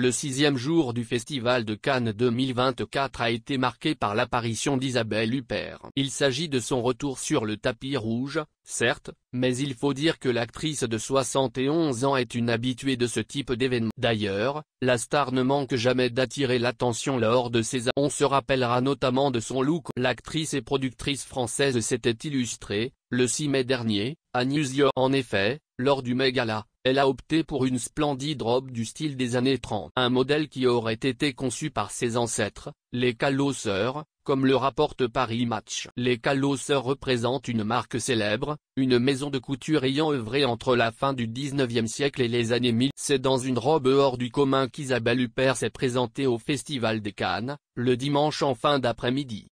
Le sixième jour du Festival de Cannes 2024 a été marqué par l'apparition d'Isabelle Huppert. Il s'agit de son retour sur le tapis rouge, certes, mais il faut dire que l'actrice de 71 ans est une habituée de ce type d'événement. D'ailleurs, la star ne manque jamais d'attirer l'attention lors de ses On se rappellera notamment de son look. L'actrice et productrice française s'était illustrée, le 6 mai dernier, à New En effet, lors du Megala, elle a opté pour une splendide robe du style des années 30. Un modèle qui aurait été conçu par ses ancêtres, les Calosseurs, comme le rapporte Paris Match. Les Calosseurs représentent une marque célèbre, une maison de couture ayant œuvré entre la fin du 19e siècle et les années 1000. C'est dans une robe hors du commun qu'Isabelle Huppert s'est présentée au Festival des Cannes, le dimanche en fin d'après-midi.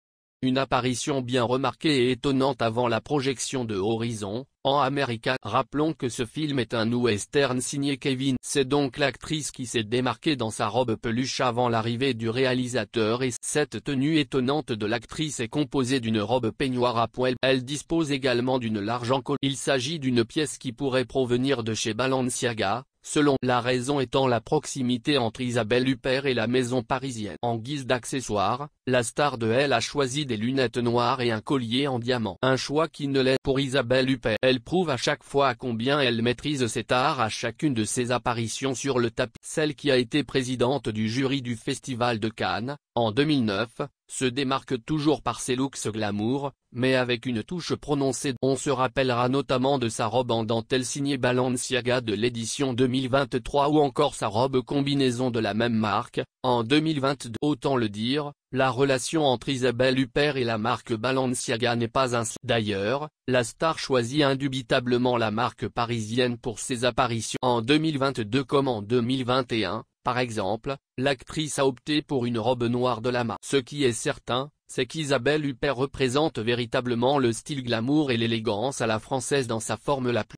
Une apparition bien remarquée et étonnante avant la projection de Horizon, en America. Rappelons que ce film est un western signé Kevin. C'est donc l'actrice qui s'est démarquée dans sa robe peluche avant l'arrivée du réalisateur et cette tenue étonnante de l'actrice est composée d'une robe peignoir à poil. Elle dispose également d'une large encolure. Il s'agit d'une pièce qui pourrait provenir de chez Balenciaga, selon la raison étant la proximité entre Isabelle Huppert et la maison parisienne. En guise d'accessoire, la star de Elle a choisi des lunettes noires et un collier en diamant. Un choix qui ne l'est pour Isabelle Huppert. Elle prouve à chaque fois à combien elle maîtrise cet art à chacune de ses apparitions sur le tapis. Celle qui a été présidente du jury du Festival de Cannes, en 2009, se démarque toujours par ses looks glamour, mais avec une touche prononcée. On se rappellera notamment de sa robe en dentelle signée Balenciaga de l'édition 2023 ou encore sa robe combinaison de la même marque, en 2022. Autant le dire, la relation entre Isabelle Huppert et la marque Balenciaga n'est pas un D'ailleurs, la star choisit indubitablement la marque parisienne pour ses apparitions en 2022 comme en 2021, par exemple, l'actrice a opté pour une robe noire de Lama. Ce qui est certain, c'est qu'Isabelle Huppert représente véritablement le style glamour et l'élégance à la française dans sa forme la plus